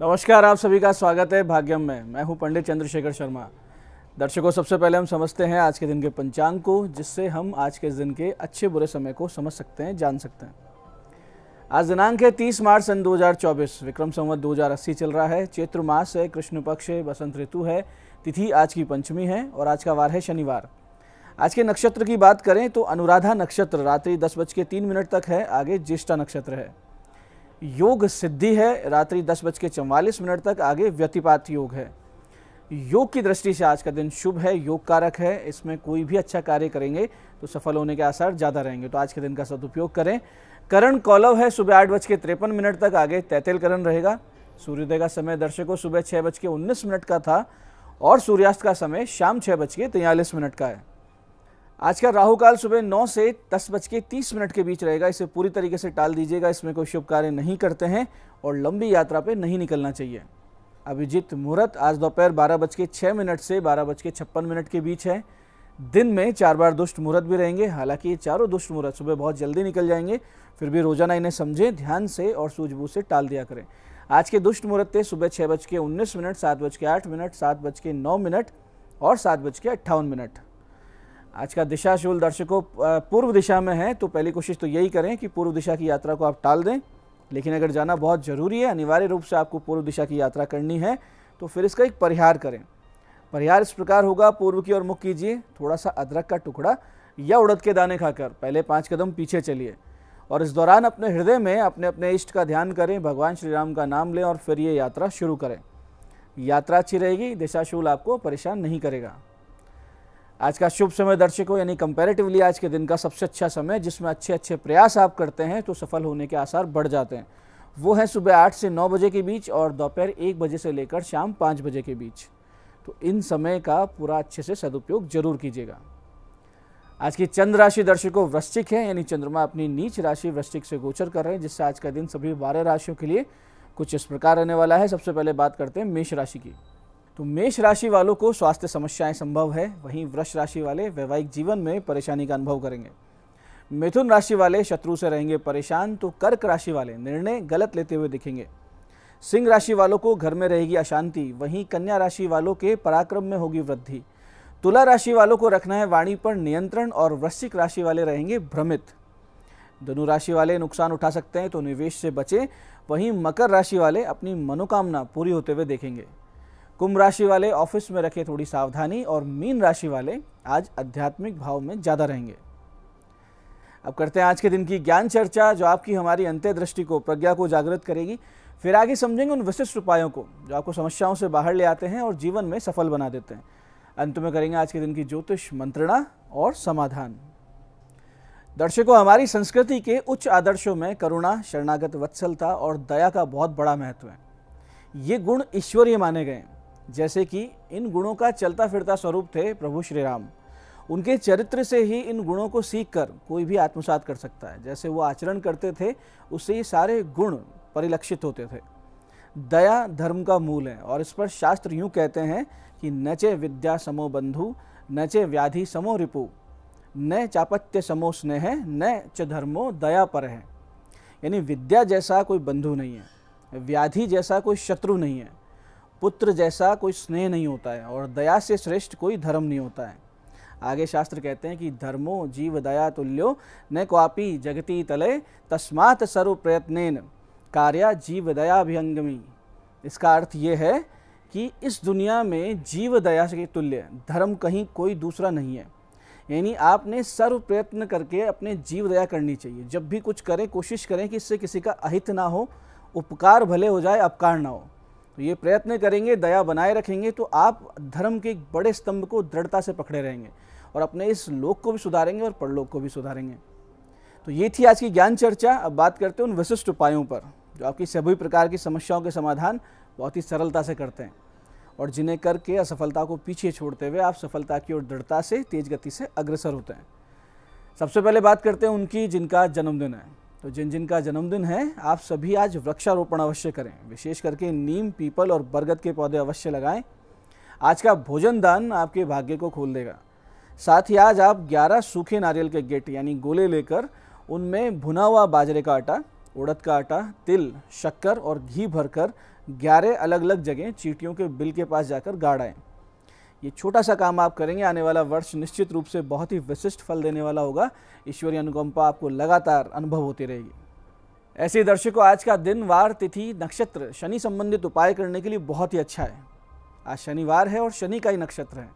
नमस्कार आप सभी का स्वागत है भाग्यम में मैं हूं पंडित चंद्रशेखर शर्मा दर्शकों सबसे पहले हम समझते हैं आज के दिन के पंचांग को जिससे हम आज के दिन के अच्छे बुरे समय को समझ सकते हैं जान सकते हैं आज दिनांक है 30 मार्च सन 2024 विक्रम संवत 2080 चल रहा है चैत्र मास है कृष्ण पक्ष है बसंत ऋतु है तिथि आज की पंचमी है और आज का वार है शनिवार आज के नक्षत्र की बात करें तो अनुराधा नक्षत्र रात्रि दस बज के तीन मिनट तक है आगे ज्येष्ठा नक्षत्र है योग सिद्धि है रात्रि दस बज के चौवालीस मिनट तक आगे व्यतिपात योग है योग की दृष्टि से आज का दिन शुभ है योग कारक है इसमें कोई भी अच्छा कार्य करेंगे तो सफल होने के आसार ज़्यादा रहेंगे तो आज के दिन का सदुपयोग करें करण कौलव है सुबह आठ बज के तिरपन मिनट तक आगे तैतेल करण रहेगा सूर्योदय का समय दर्शकों सुबह छः बज के उन्नीस मिनट का था और सूर्यास्त का समय शाम छः बज के तैंतालीस मिनट का है आज का राहु काल सुबह नौ से दस बज के तीस मिनट के बीच रहेगा इसे पूरी तरीके से टाल दीजिएगा इसमें कोई शुभ कार्य नहीं करते हैं और लंबी यात्रा पे नहीं निकलना चाहिए अभिजीत मुहूर्त आज दोपहर बारह बज के छः मिनट से बारह बज के छप्पन मिनट के बीच है दिन में चार बार दुष्ट मुहूर्त भी रहेंगे हालांकि ये चारों दुष्ट मुहूर्त सुबह बहुत जल्दी निकल जाएंगे फिर भी रोजाना इन्हें समझें ध्यान से और सूझबूझ से टाल दिया करें आज के दुष्ट मुहूर्त थे सुबह छः बज के उन्नीस मिनट सात बज के आठ मिनट सात बज के नौ मिनट और सात बज के अट्ठावन मिनट आज का शूल दर्शकों पूर्व दिशा में है तो पहली कोशिश तो यही करें कि पूर्व दिशा की यात्रा को आप टाल दें लेकिन अगर जाना बहुत ज़रूरी है अनिवार्य रूप से आपको पूर्व दिशा की यात्रा करनी है तो फिर इसका एक परिहार करें परिहार इस प्रकार होगा पूर्व की ओर मुख कीजिए थोड़ा सा अदरक का टुकड़ा या उड़द के दाने खाकर पहले पाँच कदम पीछे चलिए और इस दौरान अपने हृदय में अपने अपने इष्ट का ध्यान करें भगवान श्री राम का नाम लें और फिर ये यात्रा शुरू करें यात्रा अच्छी रहेगी दिशाशूल आपको परेशान नहीं करेगा आज का शुभ समय दर्शकों यानी कंपैरेटिवली आज के दिन का सबसे अच्छा समय जिसमें अच्छे अच्छे प्रयास आप करते हैं तो सफल होने के आसार बढ़ जाते हैं वो है सुबह आठ से नौ बजे के बीच और दोपहर एक बजे से लेकर शाम पाँच बजे के बीच तो इन समय का पूरा अच्छे से सदुपयोग जरूर कीजिएगा आज की चंद्र राशि दर्शकों वृश्चिक है यानी चंद्रमा अपनी नीच राशि वृश्चिक से गोचर कर रहे हैं जिससे आज का दिन सभी बारह राशियों के लिए कुछ इस प्रकार रहने वाला है सबसे पहले बात करते हैं मेष राशि की तो मेष राशि वालों को स्वास्थ्य समस्याएं संभव है वहीं वृक्ष राशि वाले वैवाहिक जीवन में परेशानी का अनुभव करेंगे मिथुन राशि वाले शत्रु से रहेंगे परेशान तो कर्क राशि वाले निर्णय गलत लेते हुए दिखेंगे सिंह राशि वालों को घर में रहेगी अशांति वहीं कन्या राशि वालों के पराक्रम में होगी वृद्धि तुला राशि वालों को रखना है वाणी पर नियंत्रण और वृश्चिक राशि वाले रहेंगे भ्रमित धनु राशि वाले नुकसान उठा सकते हैं तो निवेश से बचें वहीं मकर राशि वाले अपनी मनोकामना पूरी होते हुए देखेंगे कुंभ राशि वाले ऑफिस में रखें थोड़ी सावधानी और मीन राशि वाले आज आध्यात्मिक भाव में ज़्यादा रहेंगे अब करते हैं आज के दिन की ज्ञान चर्चा जो आपकी हमारी अंत्य दृष्टि को प्रज्ञा को जागृत करेगी फिर आगे समझेंगे उन विशिष्ट उपायों को जो आपको समस्याओं से बाहर ले आते हैं और जीवन में सफल बना देते हैं अंत में करेंगे आज के दिन की ज्योतिष मंत्रणा और समाधान दर्शकों हमारी संस्कृति के उच्च आदर्शों में करुणा शरणागत वत्सलता और दया का बहुत बड़ा महत्व है ये गुण ईश्वरीय माने गए हैं जैसे कि इन गुणों का चलता फिरता स्वरूप थे प्रभु श्री राम उनके चरित्र से ही इन गुणों को सीखकर कोई भी आत्मसात कर सकता है जैसे वो आचरण करते थे उससे ये सारे गुण परिलक्षित होते थे दया धर्म का मूल है और इस पर शास्त्र यूँ कहते हैं कि नचे विद्या समो बंधु नचे व्याधि समो रिपु न चापत्य समो स्नेह न च धर्मो दया पर है यानी विद्या जैसा कोई बंधु नहीं है व्याधि जैसा कोई शत्रु नहीं है पुत्र जैसा कोई स्नेह नहीं होता है और दया से श्रेष्ठ कोई धर्म नहीं होता है आगे शास्त्र कहते हैं कि धर्मो जीव दया तुल्यो न क्वापि जगती तले तस्मात सर्व प्रयत्न कार्या जीव दया अभियंगमी इसका अर्थ ये है कि इस दुनिया में जीव दया के तुल्य धर्म कहीं कोई दूसरा नहीं है यानी आपने सर्व प्रयत्न करके अपने जीव दया करनी चाहिए जब भी कुछ करें कोशिश करें कि इससे किसी का अहित ना हो उपकार भले हो जाए अपकार ना हो तो ये प्रयत्न करेंगे दया बनाए रखेंगे तो आप धर्म के एक बड़े स्तंभ को दृढ़ता से पकड़े रहेंगे और अपने इस लोक को भी सुधारेंगे और परलोक को भी सुधारेंगे तो ये थी आज की ज्ञान चर्चा अब बात करते हैं उन विशिष्ट उपायों पर जो आपकी सभी प्रकार की समस्याओं के समाधान बहुत ही सरलता से करते हैं और जिन्हें करके असफलता को पीछे छोड़ते हुए आप सफलता की ओर दृढ़ता से तेज गति से अग्रसर होते हैं सबसे पहले बात करते हैं उनकी जिनका जन्मदिन है तो जिन जिन का जन्मदिन है आप सभी आज वृक्षारोपण अवश्य करें विशेष करके नीम पीपल और बरगद के पौधे अवश्य लगाएं आज का भोजन दान आपके भाग्य को खोल देगा साथ ही आज आप 11 सूखे नारियल के गेट यानी गोले लेकर उनमें भुना हुआ बाजरे का आटा उड़द का आटा तिल शक्कर और घी भरकर ग्यारह अलग अलग जगह चीटियों के बिल के पास जाकर गाड़ आएँ ये छोटा सा काम आप करेंगे आने वाला वर्ष निश्चित रूप से बहुत ही विशिष्ट फल देने वाला होगा ईश्वरीय अनुकंपा आपको लगातार अनुभव होती रहेगी ऐसे दर्शकों आज का दिन वार तिथि नक्षत्र शनि संबंधित उपाय करने के लिए बहुत ही अच्छा है आज शनिवार है और शनि का ही नक्षत्र है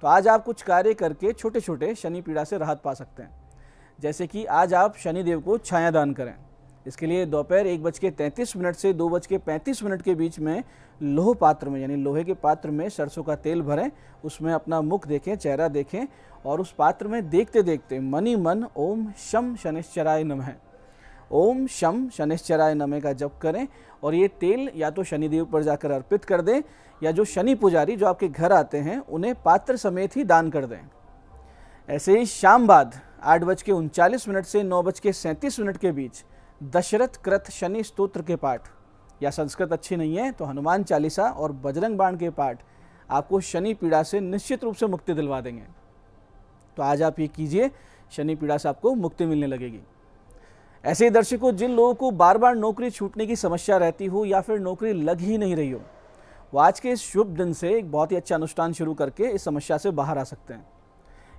तो आज आप कुछ कार्य करके छोटे छोटे शनि पीड़ा से राहत पा सकते हैं जैसे कि आज आप शनिदेव को छाया दान करें इसके लिए दोपहर एक बज के तैंतीस मिनट से दो बज के पैंतीस मिनट के बीच में लोह पात्र में यानी लोहे के पात्र में सरसों का तेल भरें उसमें अपना मुख देखें चेहरा देखें और उस पात्र में देखते देखते मनी मन ओम शम शनिश्चराय नमः ओम शम शनिश्चराय नमः का जप करें और ये तेल या तो शनिदेव पर जाकर अर्पित कर दें या जो शनि पुजारी जो आपके घर आते हैं उन्हें पात्र समेत ही दान कर दें ऐसे ही शाम बाद आठ बज के उनचालीस मिनट से नौ बज के सैंतीस मिनट के बीच दशरथ कृत शनि स्तोत्र के पाठ या संस्कृत अच्छी नहीं है तो हनुमान चालीसा और बजरंग बाण के पाठ आपको शनि पीड़ा से निश्चित रूप से मुक्ति दिलवा देंगे तो आज आप ये कीजिए शनि पीड़ा से आपको मुक्ति मिलने लगेगी ऐसे ही दर्शकों जिन लोगों को बार बार नौकरी छूटने की समस्या रहती हो या फिर नौकरी लग ही नहीं रही हो वो आज के इस शुभ दिन से एक बहुत ही अच्छा अनुष्ठान शुरू करके इस समस्या से बाहर आ सकते हैं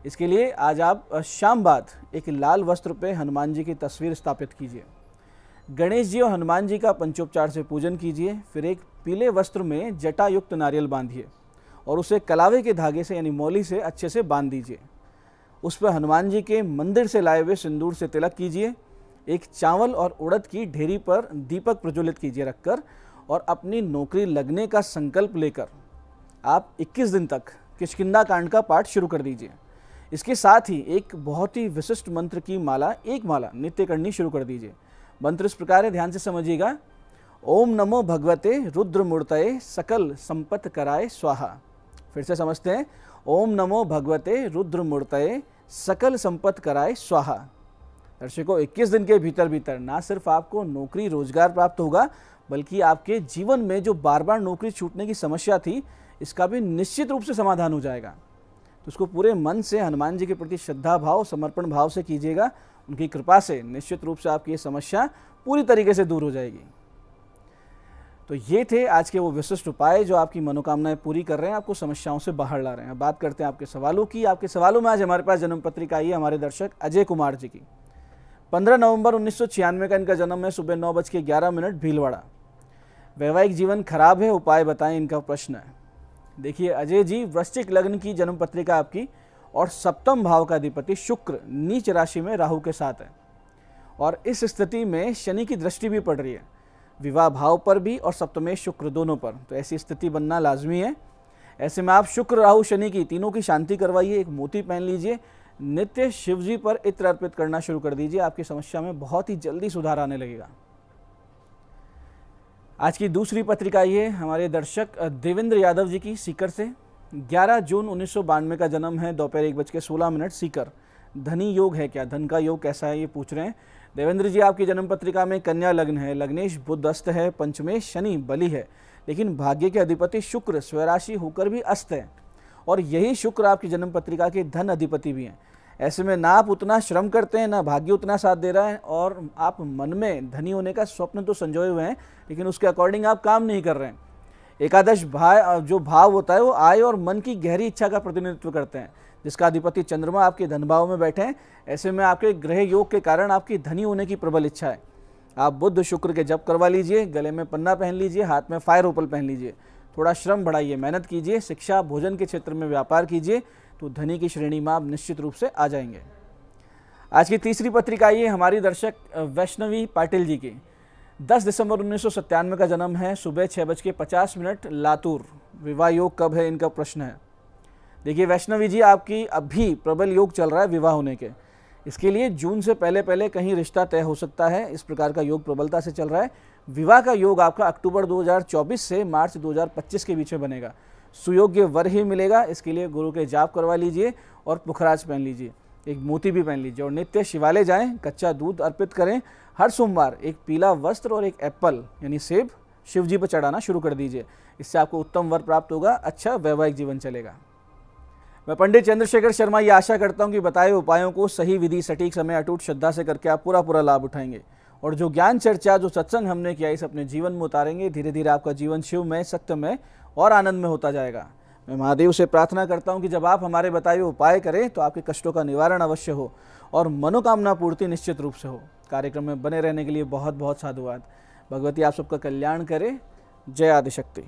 इसके लिए आज आप शाम बाद एक लाल वस्त्र पे हनुमान जी की तस्वीर स्थापित कीजिए गणेश जी और हनुमान जी का पंचोपचार से पूजन कीजिए फिर एक पीले वस्त्र में जटायुक्त नारियल बांधिए और उसे कलावे के धागे से यानी मौली से अच्छे से बांध दीजिए उस पर हनुमान जी के मंदिर से लाए हुए सिंदूर से तिलक कीजिए एक चावल और उड़द की ढेरी पर दीपक प्रज्वलित कीजिए रखकर और अपनी नौकरी लगने का संकल्प लेकर आप 21 दिन तक किशकिंदा कांड का पाठ शुरू कर दीजिए इसके साथ ही एक बहुत ही विशिष्ट मंत्र की माला एक माला नित्य करनी शुरू कर दीजिए मंत्र इस प्रकार है ध्यान से समझिएगा ओम नमो भगवते रुद्रमूर्तये सकल संपत कराए स्वाहा फिर से समझते हैं ओम नमो भगवते रुद्रमूर्तये सकल संपत कराए स्वाहा दर्शकों इक्कीस दिन के भीतर भीतर ना सिर्फ आपको नौकरी रोजगार प्राप्त होगा बल्कि आपके जीवन में जो बार बार नौकरी छूटने की समस्या थी इसका भी निश्चित रूप से समाधान हो जाएगा तो उसको पूरे मन से हनुमान जी के प्रति श्रद्धा भाव समर्पण भाव से कीजिएगा उनकी कृपा से निश्चित रूप से आपकी ये समस्या पूरी तरीके से दूर हो जाएगी तो ये थे आज के वो विशिष्ट उपाय जो आपकी मनोकामनाएं पूरी कर रहे हैं आपको समस्याओं से बाहर ला रहे हैं बात करते हैं आपके सवालों की आपके सवालों में आज हमारे पास जन्म पत्रिका आई है हमारे दर्शक अजय कुमार जी की 15 नवंबर उन्नीस का इनका जन्म है सुबह नौ बज के ग्यारह मिनट भीलवाड़ा वैवाहिक जीवन खराब है उपाय बताएं इनका प्रश्न है देखिए अजय जी वृश्चिक लग्न की जन्म पत्रिका आपकी और सप्तम भाव का अधिपति शुक्र नीच राशि में राहु के साथ है और इस स्थिति में शनि की दृष्टि भी पड़ रही है विवाह भाव पर भी और सप्तमेश शुक्र दोनों पर तो ऐसी स्थिति बनना लाजमी है ऐसे में आप शुक्र राहु शनि की तीनों की शांति करवाइए एक मोती पहन लीजिए नित्य शिवजी पर इत्र अर्पित करना शुरू कर दीजिए आपकी समस्या में बहुत ही जल्दी सुधार आने लगेगा आज की दूसरी पत्रिका ये हमारे दर्शक देवेंद्र यादव जी की सीकर से 11 जून उन्नीस का जन्म है दोपहर एक बज के सोलह मिनट सीकर धनी योग है क्या धन का योग कैसा है ये पूछ रहे हैं देवेंद्र जी आपकी जन्म पत्रिका में कन्या लग्न है लग्नेश बुद्ध अस्त है पंचमेश शनि बलि है लेकिन भाग्य के अधिपति शुक्र स्वराशि होकर भी अस्त है और यही शुक्र आपकी जन्म पत्रिका के धन अधिपति भी हैं ऐसे में ना आप उतना श्रम करते हैं ना भाग्य उतना साथ दे रहा है और आप मन में धनी होने का स्वप्न तो संजोए हुए हैं लेकिन उसके अकॉर्डिंग आप काम नहीं कर रहे हैं एकादश भाव जो भाव होता है वो आय और मन की गहरी इच्छा का प्रतिनिधित्व करते हैं जिसका अधिपति चंद्रमा आपके धन भाव में बैठे हैं ऐसे में आपके ग्रह योग के कारण आपकी धनी होने की प्रबल इच्छा है आप बुद्ध शुक्र के जप करवा लीजिए गले में पन्ना पहन लीजिए हाथ में फायर ओपल पहन लीजिए थोड़ा श्रम बढ़ाइए मेहनत कीजिए शिक्षा भोजन के क्षेत्र में व्यापार कीजिए तो धनी की श्रेणी में आप निश्चित रूप से आ जाएंगे आज की तीसरी पत्रिका आई है हमारी दर्शक वैष्णवी पाटिल जी की 10 दिसंबर उन्नीस का जन्म है सुबह छः बज के पचास मिनट लातूर विवाह योग कब है इनका प्रश्न है देखिए वैष्णवी जी आपकी अभी प्रबल योग चल रहा है विवाह होने के इसके लिए जून से पहले पहले कहीं रिश्ता तय हो सकता है इस प्रकार का योग प्रबलता से चल रहा है विवाह का योग आपका अक्टूबर 2024 से मार्च 2025 के बीच में बनेगा सुयोग्य वर ही मिलेगा इसके लिए गुरु के जाप करवा लीजिए और पुखराज पहन लीजिए एक मोती भी पहन लीजिए और नित्य शिवालय जाएं कच्चा दूध अर्पित करें हर सोमवार एक पीला वस्त्र और एक एप्पल यानी सेब शिव जी पर चढ़ाना शुरू कर दीजिए इससे आपको उत्तम वर प्राप्त होगा अच्छा वैवाहिक जीवन चलेगा मैं पंडित चंद्रशेखर शर्मा ये आशा करता हूँ कि बताए उपायों को सही विधि सटीक समय अटूट श्रद्धा से करके आप पूरा पूरा लाभ उठाएंगे और जो ज्ञान चर्चा जो सत्संग हमने किया इस अपने जीवन में उतारेंगे धीरे धीरे आपका जीवन शिवमय सत्यमय और आनंद में होता जाएगा मैं महादेव से प्रार्थना करता हूँ कि जब आप हमारे बताए उपाय करें तो आपके कष्टों का निवारण अवश्य हो और मनोकामना पूर्ति निश्चित रूप से हो कार्यक्रम में बने रहने के लिए बहुत बहुत साधुवाद भगवती आप सबका कल्याण करे जय आदिशक्ति